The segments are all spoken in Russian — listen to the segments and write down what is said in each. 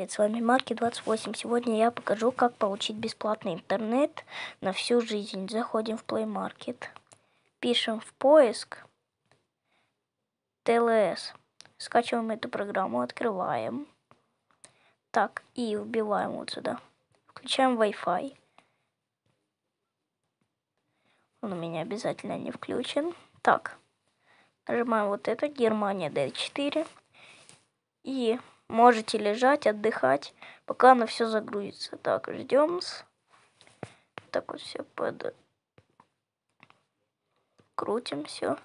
привет! С вами Марки28. Сегодня я покажу, как получить бесплатный интернет на всю жизнь. Заходим в Play Market. Пишем в поиск TLS. Скачиваем эту программу, открываем. Так, и вбиваем вот сюда. Включаем Wi-Fi. Он у меня обязательно не включен. Так, нажимаем вот это, Германия D4. И Можете лежать, отдыхать, пока оно все загрузится. Так, ждем. Так вот все под... Крутим все.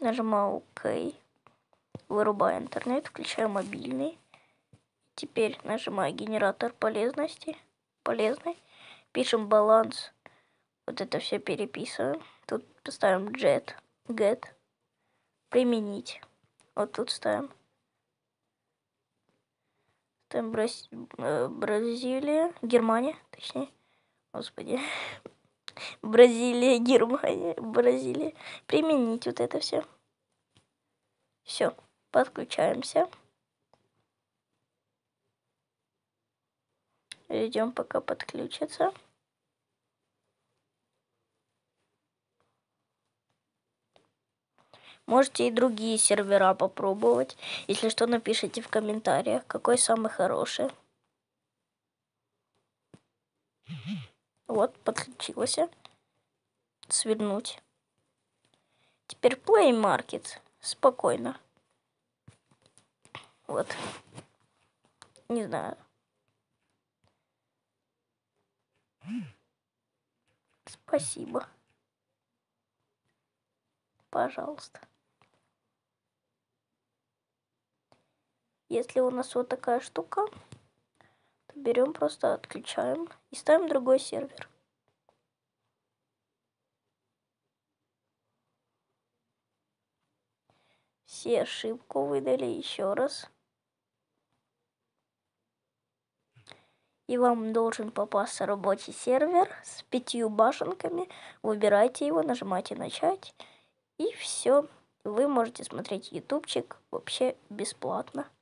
Нажимаю ОК. Вырубаю интернет, включаю мобильный. Теперь нажимаю генератор полезности. Полезный. Пишем баланс. Вот это все переписываем. Тут поставим jet, get применить. Вот тут ставим. там Браз... Э, Бразилия, Германия, точнее. Господи. Бразилия, Германия, Бразилия. Применить вот это все. Все, подключаемся. идем пока подключится. Можете и другие сервера попробовать. Если что, напишите в комментариях, какой самый хороший. Вот, подключился. Свернуть. Теперь Play Market. Спокойно. Вот. Не знаю. Спасибо. Пожалуйста. Если у нас вот такая штука, то берем просто отключаем и ставим другой сервер. Все ошибку выдали еще раз. и вам должен попасться рабочий сервер с пятью башенками. Выбирайте его, нажимайте «Начать» и все. Вы можете смотреть ютубчик вообще бесплатно.